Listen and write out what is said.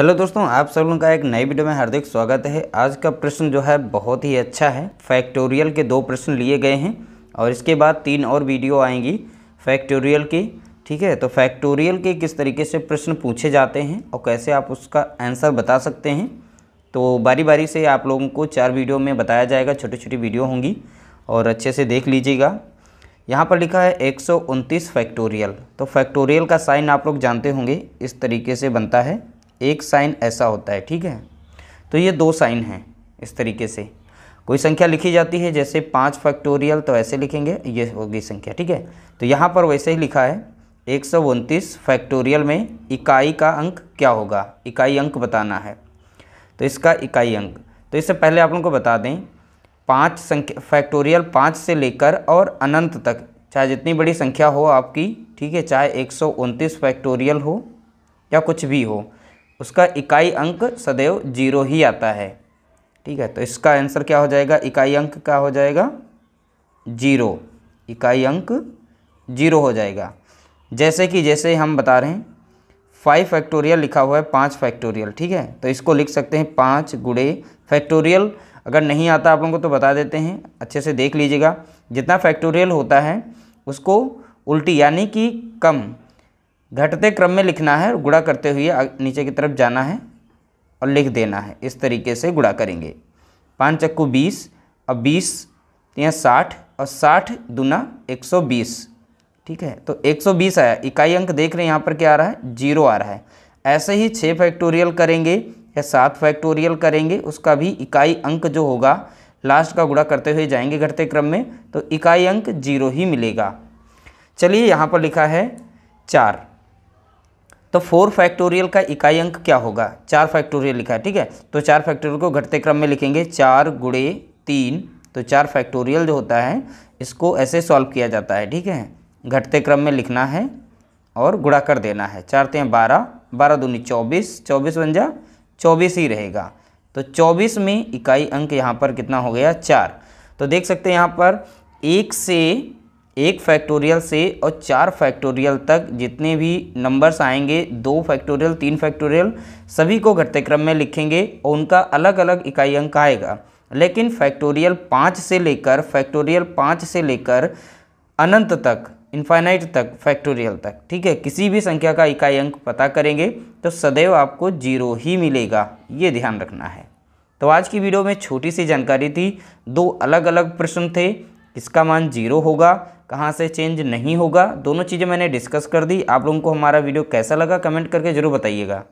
hello दोस्तों आप सब लोगों का एक नई वीडियो में हार्दिक स्वागत है आज का प्रश्न जो है बहुत ही अच्छा है फैक्टोरियल के दो प्रश्न लिए गए हैं और इसके बाद तीन और वीडियो आएंगी फैक्टोरियल की ठीक है तो फैक्टोरियल के किस तरीके से प्रश्न पूछे जाते हैं और कैसे आप उसका आंसर बता सकते हैं तो बारी बारी से आप लोगों को चार वीडियो में बताया जाएगा छोटी छोटी वीडियो होंगी और अच्छे से देख लीजिएगा यहाँ पर लिखा है एक फैक्टोरियल तो फैक्टोरियल का साइन आप लोग जानते होंगे इस तरीके से बनता है एक साइन ऐसा होता है ठीक है तो ये दो साइन हैं इस तरीके से कोई संख्या लिखी जाती है जैसे पाँच फैक्टोरियल तो ऐसे लिखेंगे ये होगी संख्या ठीक है तो यहाँ पर वैसे ही लिखा है एक सौ उनतीस फैक्टोरियल में इकाई का अंक क्या होगा इकाई अंक बताना है तो इसका इकाई अंक तो इससे पहले आप लोगों को बता दें पाँच संख्या फैक्टोरियल पाँच से लेकर और अनंत तक चाहे जितनी बड़ी संख्या हो आपकी ठीक है चाहे एक फैक्टोरियल हो या कुछ भी हो उसका इकाई अंक सदैव जीरो ही आता है ठीक है तो इसका आंसर क्या हो जाएगा इकाई अंक क्या हो जाएगा जीरो इकाई अंक जीरो हो जाएगा जैसे कि जैसे हम बता रहे हैं फाइव फैक्टोरियल लिखा हुआ है पाँच फैक्टोरियल ठीक है तो इसको लिख सकते हैं पाँच गुड़े फैक्टोरियल अगर नहीं आता आप लोगों को तो बता देते हैं अच्छे से देख लीजिएगा जितना फैक्टोरियल होता है उसको उल्टी यानी कि कम घटते क्रम में लिखना है और गुड़ा करते हुए नीचे की तरफ जाना है और लिख देना है इस तरीके से गुड़ा करेंगे पाँच चक्कू बीस और बीस यहाँ साठ और साठ दुना एक सौ बीस ठीक है तो एक सौ बीस आया इकाई अंक देख रहे हैं यहाँ पर क्या आ रहा है जीरो आ रहा है ऐसे ही छः फैक्टोरियल करेंगे या सात फैक्टोरियल करेंगे उसका भी इकाई अंक जो होगा लास्ट का गुड़ा करते हुए जाएंगे घटते क्रम में तो इकाई अंक जीरो ही मिलेगा चलिए यहाँ पर लिखा है चार तो फोर फैक्टोरियल का इकाई अंक क्या होगा चार फैक्टोरियल लिखा है ठीक है तो चार फैक्टोरियल को घटते क्रम में लिखेंगे चार गुड़े तीन तो चार फैक्टोरियल जो होता है इसको ऐसे सॉल्व किया जाता है ठीक है घटते क्रम में लिखना है और गुड़ा कर देना है चार तीन बारह बारह दूनी चौबीस चौबीस जा चौबीस ही रहेगा तो चौबीस में इकाई अंक यहाँ पर कितना हो गया चार तो देख सकते हैं यहाँ पर एक से एक फैक्टोरियल से और चार फैक्टोरियल तक जितने भी नंबर्स आएंगे दो फैक्टोरियल तीन फैक्टोरियल सभी को घटते क्रम में लिखेंगे और उनका अलग अलग इकाई अंक आएगा लेकिन फैक्टोरियल पाँच से लेकर फैक्टोरियल पाँच से लेकर अनंत तक इन्फाइनाइट तक फैक्टोरियल तक ठीक है किसी भी संख्या का इकाई अंक पता करेंगे तो सदैव आपको जीरो ही मिलेगा ये ध्यान रखना है तो आज की वीडियो में छोटी सी जानकारी थी दो अलग अलग प्रश्न थे किसका मान जीरो होगा कहाँ से चेंज नहीं होगा दोनों चीज़ें मैंने डिस्कस कर दी आप लोगों को हमारा वीडियो कैसा लगा कमेंट करके ज़रूर बताइएगा